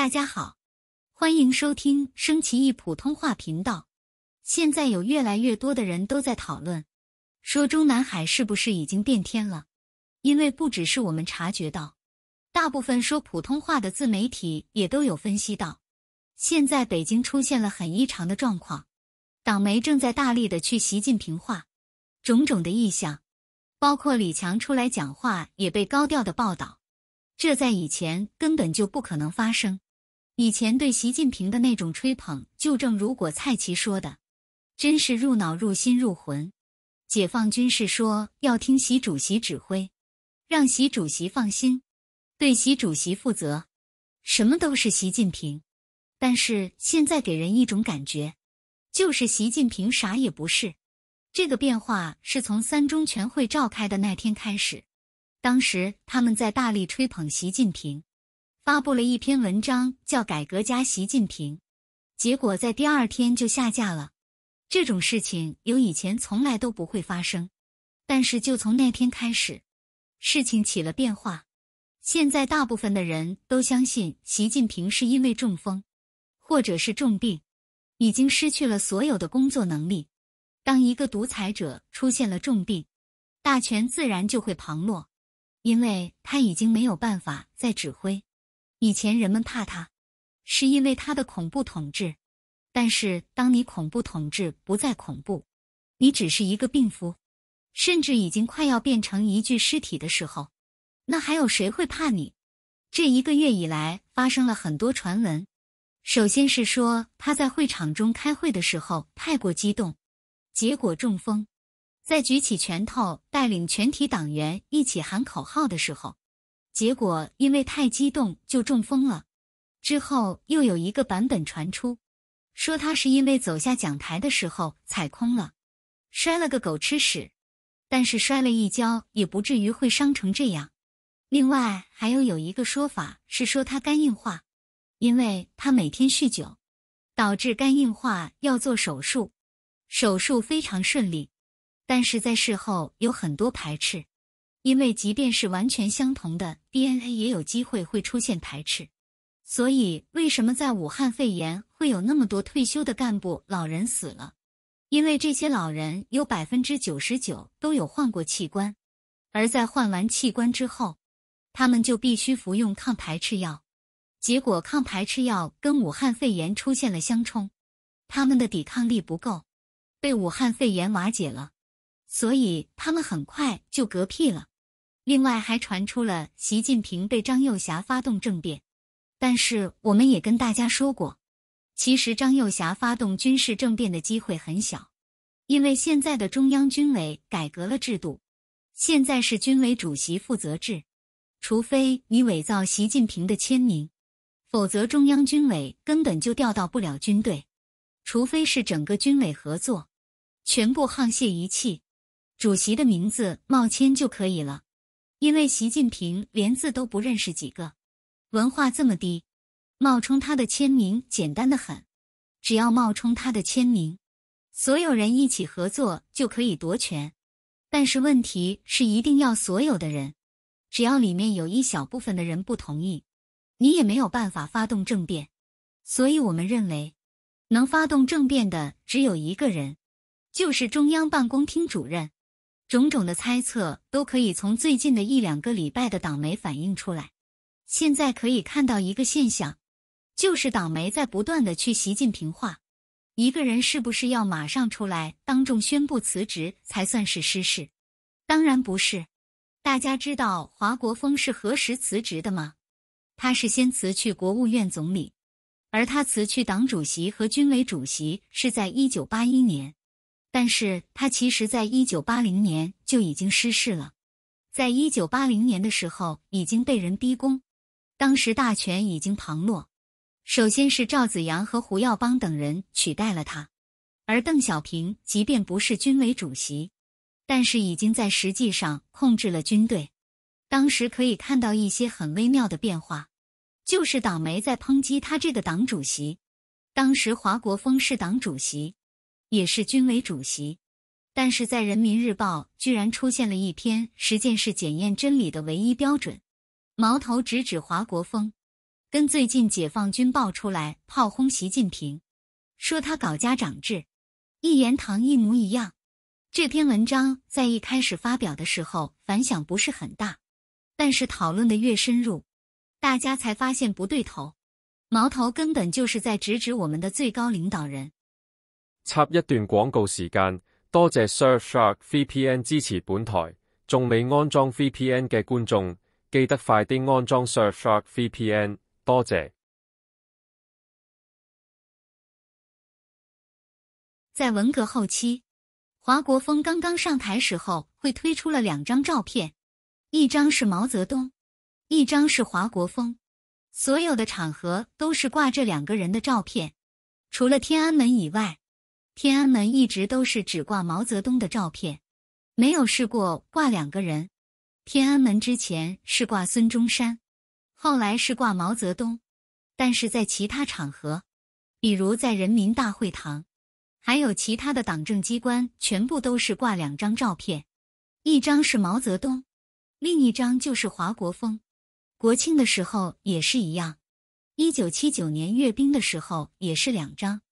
大家好，欢迎收听升旗易普通话频道。现在有越来越多的人都在讨论，说中南海是不是已经变天了？因为不只是我们察觉到，大部分说普通话的自媒体也都有分析到，现在北京出现了很异常的状况。党媒正在大力的去习近平化，种种的异象，包括李强出来讲话也被高调的报道，这在以前根本就不可能发生。以前对习近平的那种吹捧，就正如果菜奇说的，真是入脑入心入魂。解放军是说要听习主席指挥，让习主席放心，对习主席负责，什么都是习近平。但是现在给人一种感觉，就是习近平啥也不是。这个变化是从三中全会召开的那天开始，当时他们在大力吹捧习近平。发布了一篇文章叫《改革家习近平》，结果在第二天就下架了。这种事情有以前从来都不会发生，但是就从那天开始，事情起了变化。现在大部分的人都相信习近平是因为中风，或者是重病，已经失去了所有的工作能力。当一个独裁者出现了重病，大权自然就会旁落，因为他已经没有办法再指挥。以前人们怕他，是因为他的恐怖统治。但是，当你恐怖统治不再恐怖，你只是一个病夫，甚至已经快要变成一具尸体的时候，那还有谁会怕你？这一个月以来发生了很多传闻。首先是说他在会场中开会的时候太过激动，结果中风。在举起拳头带领全体党员一起喊口号的时候。结果因为太激动就中风了，之后又有一个版本传出，说他是因为走下讲台的时候踩空了，摔了个狗吃屎。但是摔了一跤也不至于会伤成这样。另外还有有一个说法是说他肝硬化，因为他每天酗酒，导致肝硬化要做手术，手术非常顺利，但是在事后有很多排斥。因为即便是完全相同的 DNA 也有机会会出现排斥，所以为什么在武汉肺炎会有那么多退休的干部老人死了？因为这些老人有百分之九十九都有换过器官，而在换完器官之后，他们就必须服用抗排斥药，结果抗排斥药跟武汉肺炎出现了相冲，他们的抵抗力不够，被武汉肺炎瓦解了，所以他们很快就嗝屁了。另外还传出了习近平被张幼霞发动政变，但是我们也跟大家说过，其实张幼霞发动军事政变的机会很小，因为现在的中央军委改革了制度，现在是军委主席负责制，除非你伪造习近平的签名，否则中央军委根本就调到不了军队，除非是整个军委合作，全部沆瀣一气，主席的名字冒签就可以了。因为习近平连字都不认识几个，文化这么低，冒充他的签名简单的很，只要冒充他的签名，所有人一起合作就可以夺权。但是问题是一定要所有的人，只要里面有一小部分的人不同意，你也没有办法发动政变。所以我们认为，能发动政变的只有一个人，就是中央办公厅主任。种种的猜测都可以从最近的一两个礼拜的党媒反映出来。现在可以看到一个现象，就是党媒在不断的去习近平化。一个人是不是要马上出来当众宣布辞职才算是失势？当然不是。大家知道华国锋是何时辞职的吗？他是先辞去国务院总理，而他辞去党主席和军委主席是在一九八一年。但是他其实在一九八零年就已经失势了，在一九八零年的时候已经被人逼宫，当时大权已经旁落，首先是赵子阳和胡耀邦等人取代了他，而邓小平即便不是军委主席，但是已经在实际上控制了军队。当时可以看到一些很微妙的变化，就是党媒在抨击他这个党主席，当时华国锋是党主席。也是军委主席，但是在《人民日报》居然出现了一篇“实践是检验真理的唯一标准”，矛头直指华国锋，跟最近解放军爆出来炮轰习近平，说他搞家长制，一言堂一模一样。这篇文章在一开始发表的时候反响不是很大，但是讨论的越深入，大家才发现不对头，矛头根本就是在直指我们的最高领导人。插一段广告时间，多谢 Surfshark VPN 支持本台。仲未安装 VPN 嘅观众，记得快啲安装 Surfshark VPN。多谢。在文革后期，华国锋刚刚上台时候，会推出了两张照片，一张是毛泽东，一张是华国锋。所有的场合都是挂这两个人的照片，除了天安门以外。天安门一直都是只挂毛泽东的照片，没有试过挂两个人。天安门之前是挂孙中山，后来是挂毛泽东，但是在其他场合，比如在人民大会堂，还有其他的党政机关，全部都是挂两张照片，一张是毛泽东，另一张就是华国锋。国庆的时候也是一样，一九七九年阅兵的时候也是两张。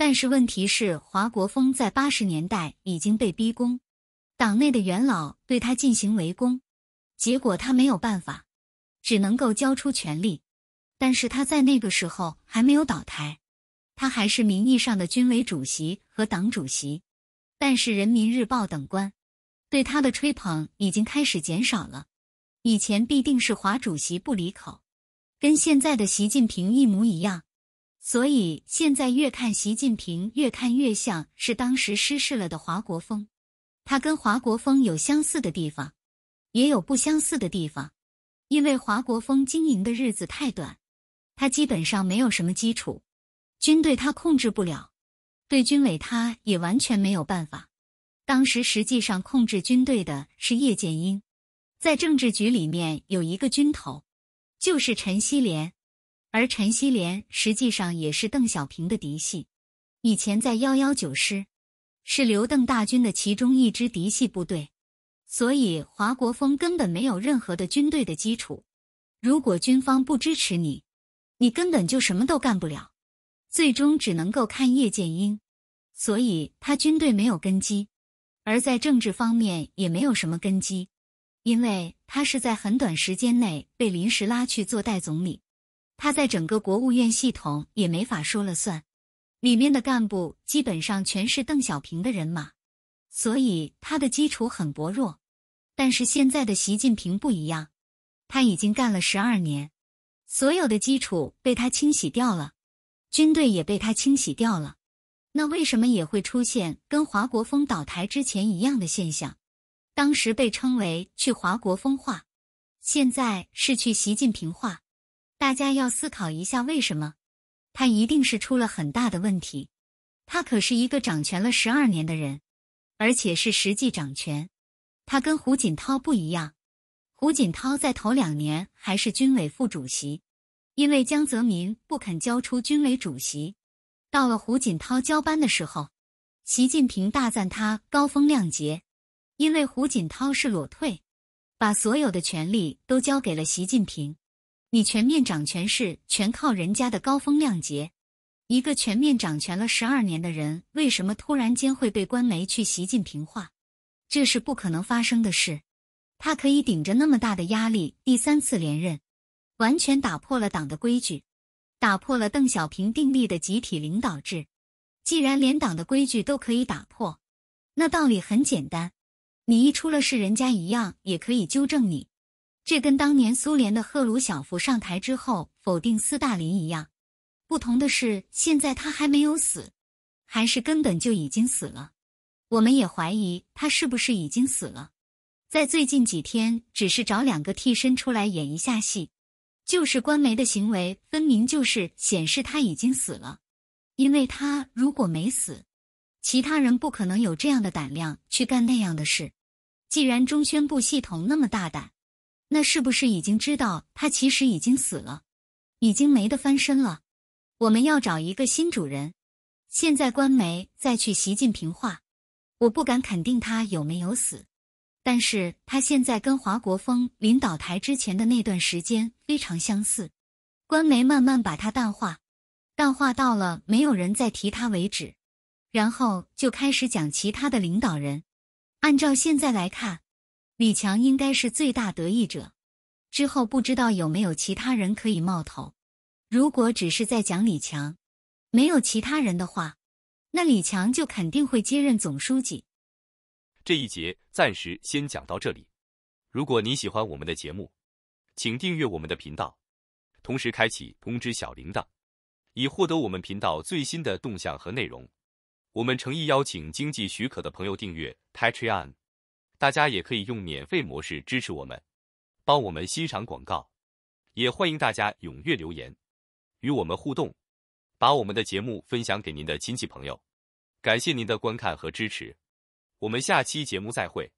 但是问题是，华国锋在八十年代已经被逼宫，党内的元老对他进行围攻，结果他没有办法，只能够交出权力。但是他在那个时候还没有倒台，他还是名义上的军委主席和党主席。但是《人民日报》等官对他的吹捧已经开始减少了，以前必定是华主席不离口，跟现在的习近平一模一样。所以现在越看习近平越看越像是当时失势了的华国锋。他跟华国锋有相似的地方，也有不相似的地方。因为华国锋经营的日子太短，他基本上没有什么基础，军队他控制不了，对军委他也完全没有办法。当时实际上控制军队的是叶剑英，在政治局里面有一个军头，就是陈锡联。而陈锡联实际上也是邓小平的嫡系，以前在幺幺九师，是刘邓大军的其中一支嫡系部队，所以华国锋根本没有任何的军队的基础。如果军方不支持你，你根本就什么都干不了，最终只能够看叶剑英。所以他军队没有根基，而在政治方面也没有什么根基，因为他是在很短时间内被临时拉去做代总理。他在整个国务院系统也没法说了算，里面的干部基本上全是邓小平的人马，所以他的基础很薄弱。但是现在的习近平不一样，他已经干了十二年，所有的基础被他清洗掉了，军队也被他清洗掉了。那为什么也会出现跟华国锋倒台之前一样的现象？当时被称为“去华国锋化”，现在是“去习近平化”。大家要思考一下，为什么他一定是出了很大的问题？他可是一个掌权了十二年的人，而且是实际掌权。他跟胡锦涛不一样，胡锦涛在头两年还是军委副主席，因为江泽民不肯交出军委主席。到了胡锦涛交班的时候，习近平大赞他高风亮节，因为胡锦涛是裸退，把所有的权力都交给了习近平。你全面掌权是全靠人家的高风亮节，一个全面掌权了十二年的人，为什么突然间会被官媒去习近平化？这是不可能发生的事。他可以顶着那么大的压力第三次连任，完全打破了党的规矩，打破了邓小平定立的集体领导制。既然连党的规矩都可以打破，那道理很简单：你一出了事，人家一样也可以纠正你。这跟当年苏联的赫鲁晓夫上台之后否定斯大林一样，不同的是，现在他还没有死，还是根本就已经死了。我们也怀疑他是不是已经死了，在最近几天只是找两个替身出来演一下戏，就是官媒的行为，分明就是显示他已经死了。因为他如果没死，其他人不可能有这样的胆量去干那样的事。既然中宣部系统那么大胆。那是不是已经知道他其实已经死了，已经没得翻身了？我们要找一个新主人。现在官媒再去习近平话，我不敢肯定他有没有死，但是他现在跟华国锋临倒台之前的那段时间非常相似。官媒慢慢把他淡化，淡化到了没有人再提他为止，然后就开始讲其他的领导人。按照现在来看。李强应该是最大得益者，之后不知道有没有其他人可以冒头。如果只是在讲李强，没有其他人的话，那李强就肯定会接任总书记。这一节暂时先讲到这里。如果您喜欢我们的节目，请订阅我们的频道，同时开启通知小铃铛，以获得我们频道最新的动向和内容。我们诚意邀请经济许可的朋友订阅 Patreon。大家也可以用免费模式支持我们，帮我们欣赏广告，也欢迎大家踊跃留言，与我们互动，把我们的节目分享给您的亲戚朋友。感谢您的观看和支持，我们下期节目再会。